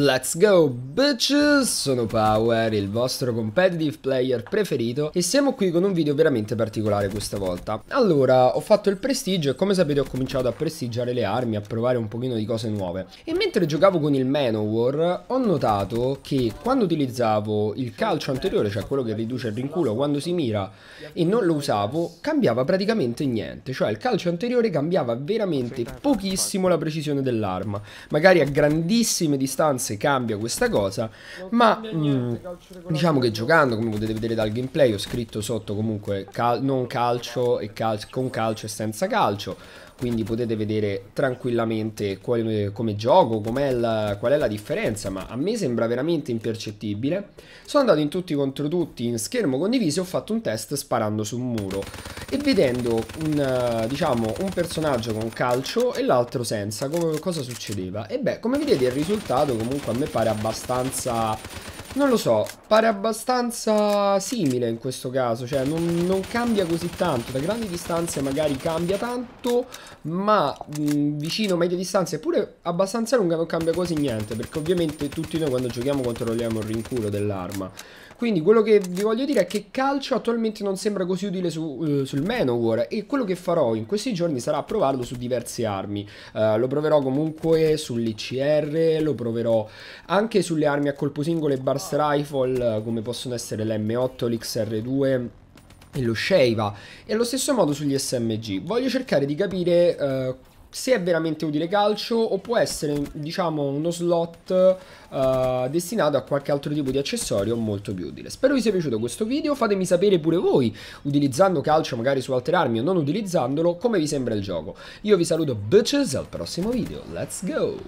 Let's go bitches! Sono Power, il vostro competitive player preferito e siamo qui con un video veramente particolare questa volta. Allora, ho fatto il prestigio e come sapete ho cominciato a prestigiare le armi, a provare un pochino di cose nuove. E mentre giocavo con il Manowar ho notato che quando utilizzavo il calcio anteriore, cioè quello che riduce il rinculo quando si mira e non lo usavo, cambiava praticamente niente. Cioè il calcio anteriore cambiava veramente pochissimo la precisione dell'arma. Magari a grandissime distanze base cambia questa cosa, ma mm, niente, mh, diciamo che giocando, come potete vedere dal gameplay, ho scritto sotto comunque cal non calcio e calcio, con calcio e senza calcio, quindi potete vedere tranquillamente quale, come gioco, com la, qual è la differenza, ma a me sembra veramente impercettibile. Sono andato in tutti contro tutti, in schermo condiviso, ho fatto un test sparando su un muro e vedendo un, diciamo, un personaggio con calcio e l'altro senza, cosa succedeva? E beh, come vedete il risultato comunque comunque a me pare abbastanza non lo so, pare abbastanza simile in questo caso, cioè non, non cambia così tanto, da grandi distanze magari cambia tanto, ma mh, mm, vicino medie distanze eppure abbastanza lunga non cambia quasi niente, perché ovviamente tutti noi quando giochiamo controlliamo il rinculo dell'arma. Quindi quello che vi voglio dire è che calcio attualmente non sembra così utile su, eh, sul Manowar e quello che farò in questi giorni sarà provarlo su diverse armi. Eh, lo proverò comunque sull'ICR, lo proverò anche sulle armi a colpo singolo e bar Advanced Rifle come possono essere l'M8, l'XR2 e lo Sheva e allo stesso modo sugli SMG. Voglio cercare di capire eh, se è veramente utile calcio o può essere diciamo uno slot uh, destinato a qualche altro tipo di accessorio molto più utile spero vi sia piaciuto questo video fatemi sapere pure voi utilizzando calcio magari su altre armi o non utilizzandolo come vi sembra il gioco io vi saluto bitches al prossimo video let's go